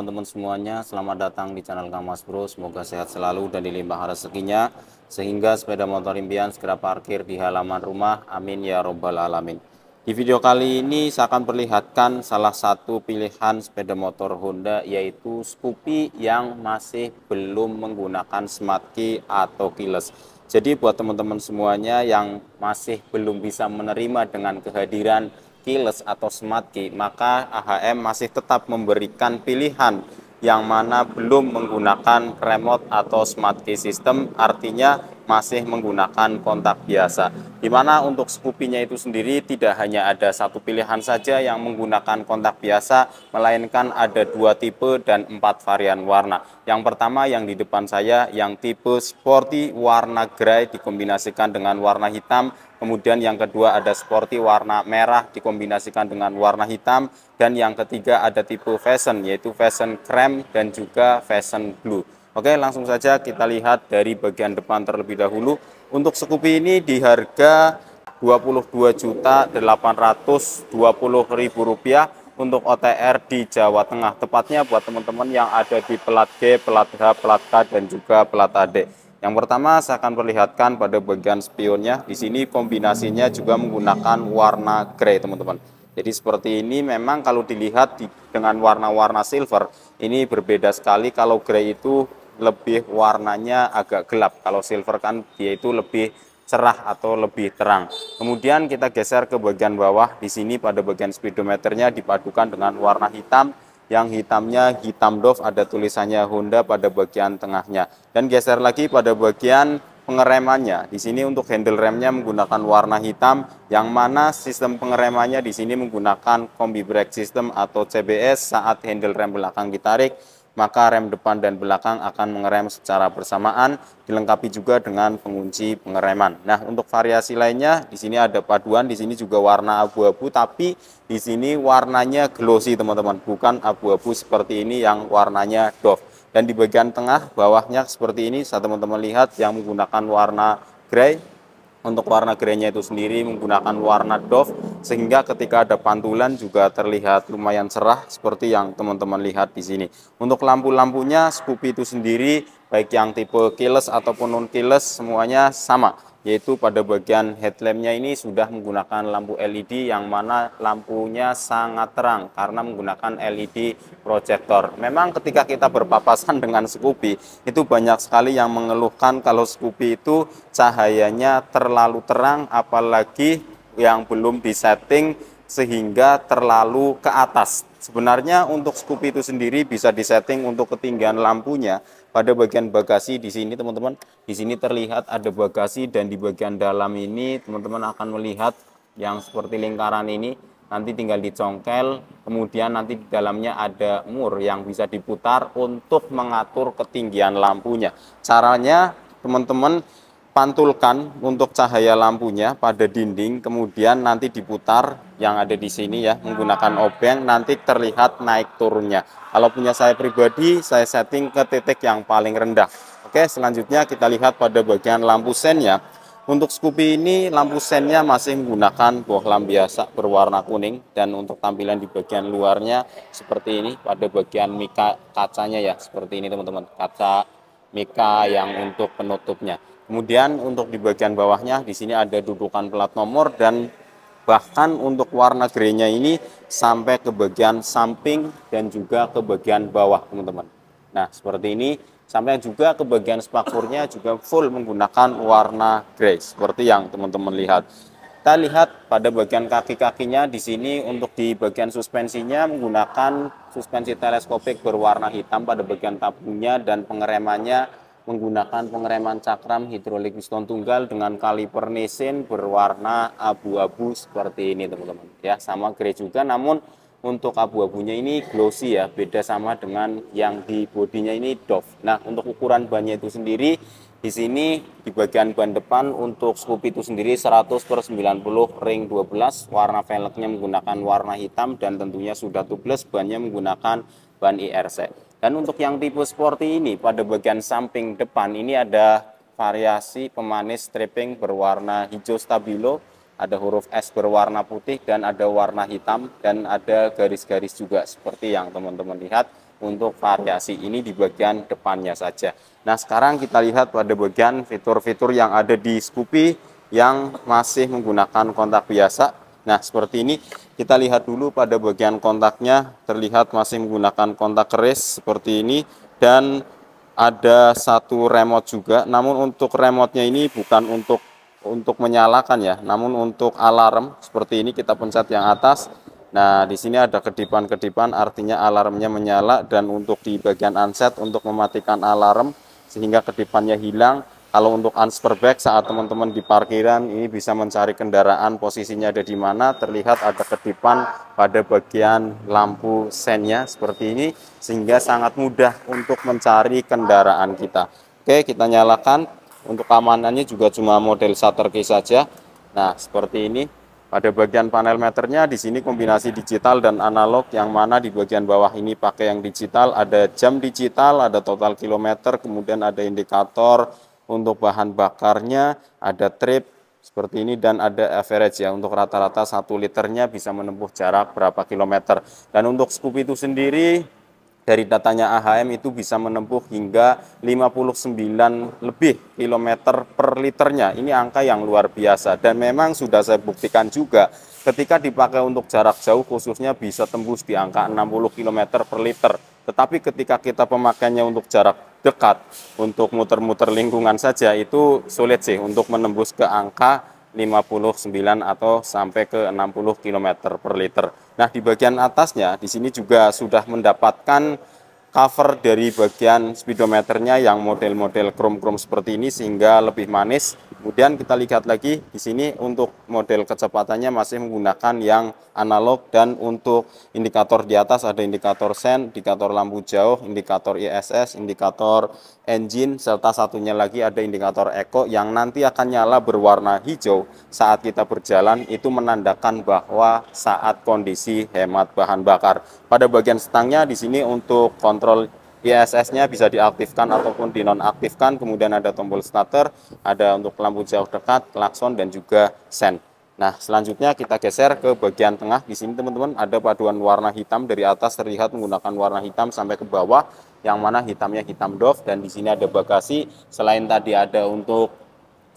teman-teman semuanya. Selamat datang di channel Kamas Bro. Semoga sehat selalu dan dilimpah rezekinya sehingga sepeda motor impian segera parkir di halaman rumah. Amin ya robbal alamin. Di video kali ini saya akan perlihatkan salah satu pilihan sepeda motor Honda yaitu Scoopy yang masih belum menggunakan smart key atau keyless. Jadi buat teman-teman semuanya yang masih belum bisa menerima dengan kehadiran keyless atau smart key, maka AHM masih tetap memberikan pilihan yang mana belum menggunakan remote atau smart key system, artinya masih menggunakan kontak biasa. Di mana untuk skupinya itu sendiri tidak hanya ada satu pilihan saja yang menggunakan kontak biasa, melainkan ada dua tipe dan empat varian warna. Yang pertama yang di depan saya yang tipe sporty warna grey dikombinasikan dengan warna hitam, kemudian yang kedua ada sporty warna merah dikombinasikan dengan warna hitam, dan yang ketiga ada tipe fashion yaitu fashion krem dan juga fashion blue. Oke, langsung saja kita lihat dari bagian depan terlebih dahulu. Untuk Scoopy ini di harga Rp22.820.000 untuk OTR di Jawa Tengah. Tepatnya buat teman-teman yang ada di pelat G, pelat H, pelat K, dan juga pelat AD. Yang pertama saya akan perlihatkan pada bagian spionnya. Di sini kombinasinya juga menggunakan warna grey, teman-teman. Jadi seperti ini memang kalau dilihat di, dengan warna-warna silver ini berbeda sekali kalau grey itu lebih warnanya agak gelap. Kalau silver kan dia itu lebih cerah atau lebih terang. Kemudian kita geser ke bagian bawah. Di sini pada bagian speedometernya dipadukan dengan warna hitam. Yang hitamnya hitam doff ada tulisannya Honda pada bagian tengahnya. Dan geser lagi pada bagian pengeremannya. Di sini untuk handle remnya menggunakan warna hitam, yang mana sistem pengeremannya di sini menggunakan combi brake system atau CBS saat handle rem belakang ditarik maka rem depan dan belakang akan mengerem secara bersamaan, dilengkapi juga dengan pengunci pengereman. Nah, untuk variasi lainnya, di sini ada paduan, di sini juga warna abu-abu, tapi di sini warnanya glossy, teman-teman. Bukan abu-abu seperti ini yang warnanya doff. Dan di bagian tengah, bawahnya seperti ini, saat teman-teman lihat yang menggunakan warna grey, untuk warna gerainya itu sendiri menggunakan warna doff sehingga ketika ada pantulan juga terlihat lumayan cerah seperti yang teman-teman lihat di sini. Untuk lampu-lampunya Scoopy itu sendiri baik yang tipe keyless ataupun non keyless semuanya sama yaitu pada bagian headlampnya ini sudah menggunakan lampu LED yang mana lampunya sangat terang karena menggunakan LED proyektor. Memang ketika kita berpapasan dengan Scoopy itu banyak sekali yang mengeluhkan kalau Scoopy itu cahayanya terlalu terang apalagi yang belum disetting sehingga terlalu ke atas. Sebenarnya untuk scoop itu sendiri bisa disetting untuk ketinggian lampunya pada bagian bagasi di sini teman-teman. Di sini terlihat ada bagasi dan di bagian dalam ini teman-teman akan melihat yang seperti lingkaran ini nanti tinggal dicongkel kemudian nanti di dalamnya ada mur yang bisa diputar untuk mengatur ketinggian lampunya. Caranya teman-teman pantulkan untuk cahaya lampunya pada dinding, kemudian nanti diputar yang ada di sini ya, menggunakan obeng, nanti terlihat naik turunnya. Kalau punya saya pribadi, saya setting ke titik yang paling rendah. Oke, selanjutnya kita lihat pada bagian lampu sennya. Untuk Scoopy ini, lampu sennya masih menggunakan bohlam biasa berwarna kuning, dan untuk tampilan di bagian luarnya seperti ini, pada bagian mika kacanya ya, seperti ini teman-teman, kaca mika yang untuk penutupnya. Kemudian untuk di bagian bawahnya di sini ada dudukan plat nomor dan bahkan untuk warna greynya ini sampai ke bagian samping dan juga ke bagian bawah teman-teman. Nah seperti ini sampai juga ke bagian spakurnya juga full menggunakan warna grey seperti yang teman-teman lihat. Kita lihat pada bagian kaki-kakinya di sini untuk di bagian suspensinya menggunakan suspensi teleskopik berwarna hitam pada bagian tabungnya dan pengeremannya menggunakan pengereman cakram hidrolik piston tunggal dengan kaliper nesin berwarna abu-abu seperti ini teman-teman ya sama grey juga namun untuk abu-abunya ini glossy ya beda sama dengan yang di bodinya ini doff nah untuk ukuran bannya itu sendiri di sini di bagian ban depan untuk scoop itu sendiri 100 per 90 ring 12 warna velgnya menggunakan warna hitam dan tentunya sudah tubeless bannya menggunakan ban IRC dan untuk yang tipe sporty ini pada bagian samping depan ini ada variasi pemanis stripping berwarna hijau stabilo, ada huruf S berwarna putih dan ada warna hitam dan ada garis-garis juga seperti yang teman-teman lihat untuk variasi ini di bagian depannya saja. Nah sekarang kita lihat pada bagian fitur-fitur yang ada di Scoopy yang masih menggunakan kontak biasa Nah, seperti ini kita lihat dulu pada bagian kontaknya terlihat masih menggunakan kontak keris seperti ini dan ada satu remote juga. Namun untuk remotenya ini bukan untuk untuk menyalakan ya, namun untuk alarm seperti ini kita pencet yang atas. Nah, di sini ada kedipan-kedipan artinya alarmnya menyala dan untuk di bagian unset untuk mematikan alarm sehingga kedipannya hilang kalau untuk answer back saat teman-teman di parkiran ini bisa mencari kendaraan posisinya ada di mana terlihat ada kedipan pada bagian lampu sennya seperti ini sehingga sangat mudah untuk mencari kendaraan kita. Oke, kita nyalakan. Untuk keamanannya juga cuma model shutter key saja. Nah, seperti ini. Pada bagian panel meternya di sini kombinasi digital dan analog yang mana di bagian bawah ini pakai yang digital, ada jam digital, ada total kilometer, kemudian ada indikator untuk bahan bakarnya ada trip seperti ini dan ada average ya untuk rata-rata satu -rata liternya bisa menempuh jarak berapa kilometer dan untuk scoop itu sendiri dari datanya AHM itu bisa menempuh hingga 59 lebih kilometer per liternya ini angka yang luar biasa dan memang sudah saya buktikan juga ketika dipakai untuk jarak jauh khususnya bisa tembus di angka 60 km per liter tetapi ketika kita pemakaiannya untuk jarak dekat, untuk muter-muter lingkungan saja itu sulit sih untuk menembus ke angka 59 atau sampai ke 60 km per liter. Nah di bagian atasnya di sini juga sudah mendapatkan cover dari bagian speedometernya yang model-model krom-krom seperti ini sehingga lebih manis. Kemudian kita lihat lagi di sini untuk model kecepatannya masih menggunakan yang analog dan untuk indikator di atas ada indikator sen, indikator lampu jauh, indikator ISS, indikator engine serta satunya lagi ada indikator eco yang nanti akan nyala berwarna hijau saat kita berjalan itu menandakan bahwa saat kondisi hemat bahan bakar pada bagian stangnya di sini untuk kontrol ISS-nya bisa diaktifkan ataupun dinonaktifkan. Kemudian ada tombol starter, ada untuk lampu jauh dekat, klakson dan juga sen. Nah, selanjutnya kita geser ke bagian tengah. Di sini teman-teman ada paduan warna hitam dari atas terlihat menggunakan warna hitam sampai ke bawah yang mana hitamnya hitam doff dan di sini ada bagasi. Selain tadi ada untuk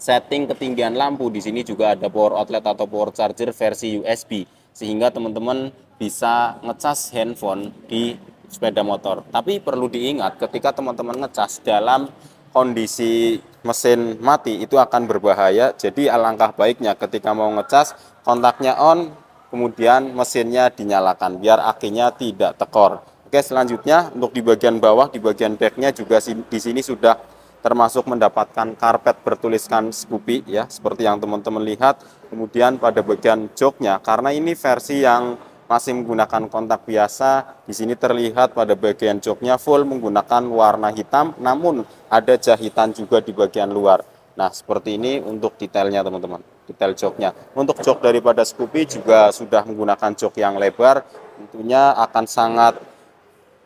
setting ketinggian lampu, di sini juga ada power outlet atau power charger versi USB sehingga teman-teman bisa ngecas handphone di sepeda motor. Tapi perlu diingat ketika teman-teman ngecas dalam kondisi mesin mati itu akan berbahaya. Jadi alangkah baiknya ketika mau ngecas kontaknya on, kemudian mesinnya dinyalakan biar akinya tidak tekor. Oke, selanjutnya untuk di bagian bawah di bagian backnya juga di sini sudah termasuk mendapatkan karpet bertuliskan Scoopy ya seperti yang teman-teman lihat kemudian pada bagian joknya karena ini versi yang masih menggunakan kontak biasa di sini terlihat pada bagian joknya full menggunakan warna hitam namun ada jahitan juga di bagian luar nah seperti ini untuk detailnya teman-teman detail joknya untuk jok daripada Scoopy juga sudah menggunakan jok yang lebar tentunya akan sangat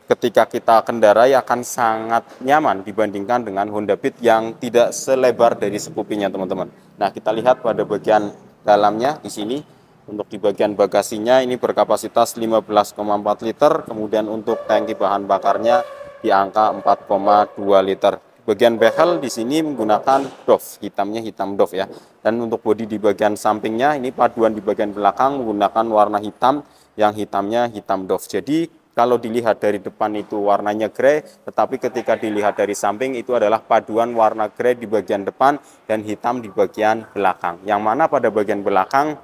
ketika kita kendarai akan sangat nyaman dibandingkan dengan Honda Beat yang tidak selebar dari sekupinya teman-teman. Nah kita lihat pada bagian dalamnya di sini untuk di bagian bagasinya ini berkapasitas 15,4 liter kemudian untuk tangki bahan bakarnya di angka 4,2 liter. Bagian behel di sini menggunakan doff, hitamnya hitam doff ya. Dan untuk bodi di bagian sampingnya ini paduan di bagian belakang menggunakan warna hitam yang hitamnya hitam doff. Jadi kalau dilihat dari depan itu warnanya grey, tetapi ketika dilihat dari samping itu adalah paduan warna grey di bagian depan dan hitam di bagian belakang. Yang mana pada bagian belakang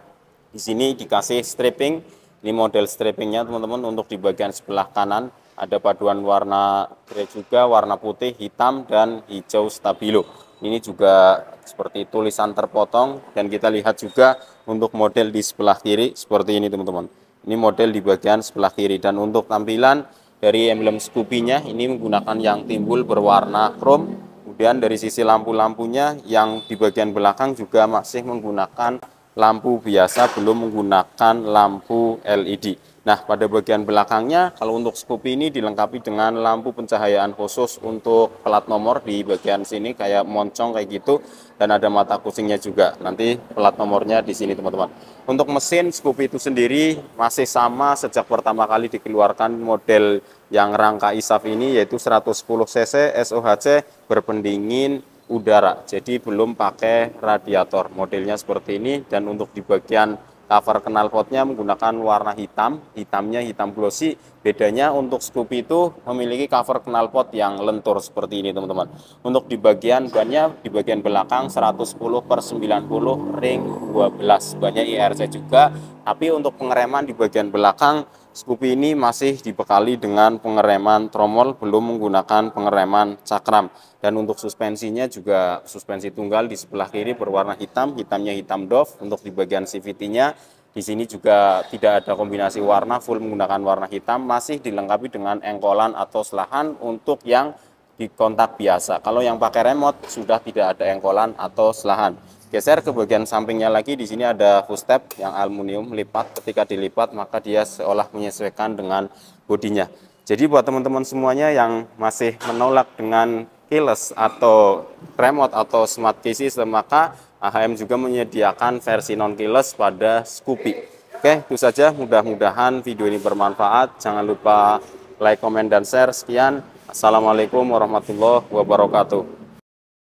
di sini dikasih stripping. Ini model strippingnya teman-teman untuk di bagian sebelah kanan ada paduan warna grey juga, warna putih, hitam dan hijau stabilo. Ini juga seperti tulisan terpotong dan kita lihat juga untuk model di sebelah kiri seperti ini teman-teman. Ini model di bagian sebelah kiri dan untuk tampilan dari emblem Scoopy-nya ini menggunakan yang timbul berwarna chrome. Kemudian dari sisi lampu-lampunya yang di bagian belakang juga masih menggunakan lampu biasa belum menggunakan lampu LED. Nah, pada bagian belakangnya kalau untuk Scoopy ini dilengkapi dengan lampu pencahayaan khusus untuk plat nomor di bagian sini kayak moncong kayak gitu dan ada mata kucingnya juga. Nanti plat nomornya di sini teman-teman. Untuk mesin Scoopy itu sendiri masih sama sejak pertama kali dikeluarkan model yang rangka ISAF ini yaitu 110 cc SOHC berpendingin udara. Jadi belum pakai radiator. Modelnya seperti ini dan untuk di bagian cover knalpotnya menggunakan warna hitam hitamnya hitam glossy bedanya untuk Scoopy itu memiliki cover knalpot yang lentur seperti ini teman-teman untuk di bagian bannya di bagian belakang 110 per 90 ring 12 bannya IRC juga tapi untuk pengereman di bagian belakang Scoopy ini masih dibekali dengan pengereman tromol, belum menggunakan pengereman cakram. Dan untuk suspensinya juga suspensi tunggal di sebelah kiri berwarna hitam, hitamnya hitam doff. Untuk di bagian CVT-nya di sini juga tidak ada kombinasi warna, full menggunakan warna hitam, masih dilengkapi dengan engkolan atau selahan untuk yang di kontak biasa. Kalau yang pakai remote sudah tidak ada engkolan atau selahan geser ke bagian sampingnya lagi di sini ada footstep yang aluminium lipat ketika dilipat maka dia seolah menyesuaikan dengan bodinya jadi buat teman-teman semuanya yang masih menolak dengan keyless atau remote atau smart key system maka AHM juga menyediakan versi non keyless pada Scoopy oke itu saja mudah-mudahan video ini bermanfaat jangan lupa like, komen, dan share sekian Assalamualaikum warahmatullahi wabarakatuh